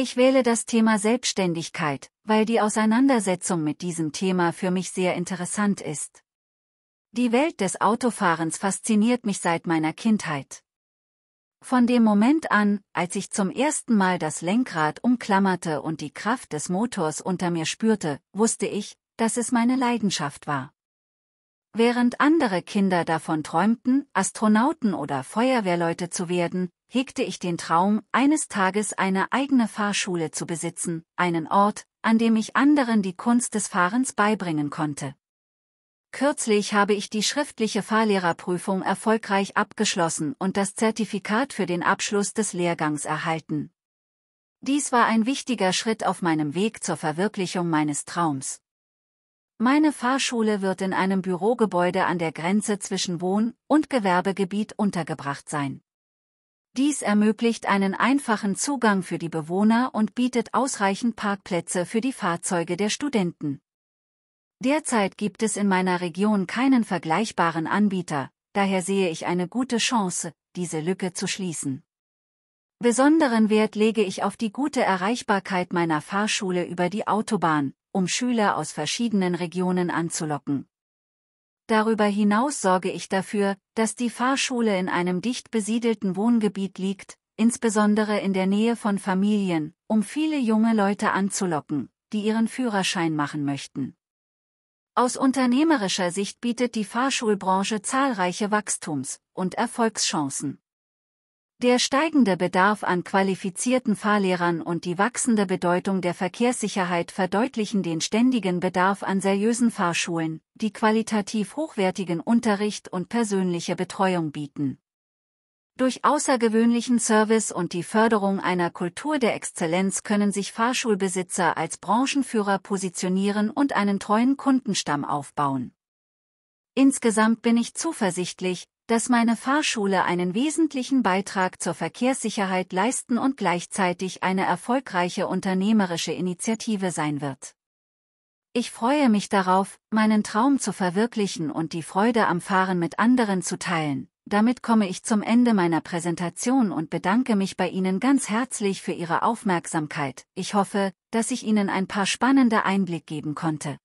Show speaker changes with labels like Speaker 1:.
Speaker 1: Ich wähle das Thema Selbstständigkeit, weil die Auseinandersetzung mit diesem Thema für mich sehr interessant ist. Die Welt des Autofahrens fasziniert mich seit meiner Kindheit. Von dem Moment an, als ich zum ersten Mal das Lenkrad umklammerte und die Kraft des Motors unter mir spürte, wusste ich, dass es meine Leidenschaft war. Während andere Kinder davon träumten, Astronauten oder Feuerwehrleute zu werden, hegte ich den Traum, eines Tages eine eigene Fahrschule zu besitzen, einen Ort, an dem ich anderen die Kunst des Fahrens beibringen konnte. Kürzlich habe ich die schriftliche Fahrlehrerprüfung erfolgreich abgeschlossen und das Zertifikat für den Abschluss des Lehrgangs erhalten. Dies war ein wichtiger Schritt auf meinem Weg zur Verwirklichung meines Traums. Meine Fahrschule wird in einem Bürogebäude an der Grenze zwischen Wohn- und Gewerbegebiet untergebracht sein. Dies ermöglicht einen einfachen Zugang für die Bewohner und bietet ausreichend Parkplätze für die Fahrzeuge der Studenten. Derzeit gibt es in meiner Region keinen vergleichbaren Anbieter, daher sehe ich eine gute Chance, diese Lücke zu schließen. Besonderen Wert lege ich auf die gute Erreichbarkeit meiner Fahrschule über die Autobahn, um Schüler aus verschiedenen Regionen anzulocken. Darüber hinaus sorge ich dafür, dass die Fahrschule in einem dicht besiedelten Wohngebiet liegt, insbesondere in der Nähe von Familien, um viele junge Leute anzulocken, die ihren Führerschein machen möchten. Aus unternehmerischer Sicht bietet die Fahrschulbranche zahlreiche Wachstums- und Erfolgschancen. Der steigende Bedarf an qualifizierten Fahrlehrern und die wachsende Bedeutung der Verkehrssicherheit verdeutlichen den ständigen Bedarf an seriösen Fahrschulen, die qualitativ hochwertigen Unterricht und persönliche Betreuung bieten. Durch außergewöhnlichen Service und die Förderung einer Kultur der Exzellenz können sich Fahrschulbesitzer als Branchenführer positionieren und einen treuen Kundenstamm aufbauen. Insgesamt bin ich zuversichtlich, dass meine Fahrschule einen wesentlichen Beitrag zur Verkehrssicherheit leisten und gleichzeitig eine erfolgreiche unternehmerische Initiative sein wird. Ich freue mich darauf, meinen Traum zu verwirklichen und die Freude am Fahren mit anderen zu teilen. Damit komme ich zum Ende meiner Präsentation und bedanke mich bei Ihnen ganz herzlich für Ihre Aufmerksamkeit. Ich hoffe, dass ich Ihnen ein paar spannende Einblick geben konnte.